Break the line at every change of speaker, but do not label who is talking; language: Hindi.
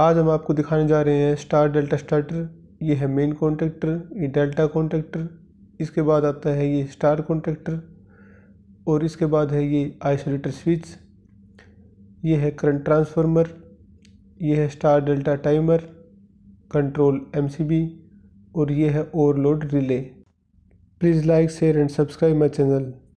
आज हम आपको दिखाने जा रहे हैं स्टार डेल्टा स्टार्टर ये है मेन कॉन्ट्रैक्टर ये डेल्टा कॉन्ट्रैक्टर इसके बाद आता है ये स्टार कॉन्ट्रैक्टर और इसके बाद है ये आइसोलेटर स्विच ये है करंट ट्रांसफार्मर ये है star delta timer control MCB और ये है overload relay please like share and subscribe my channel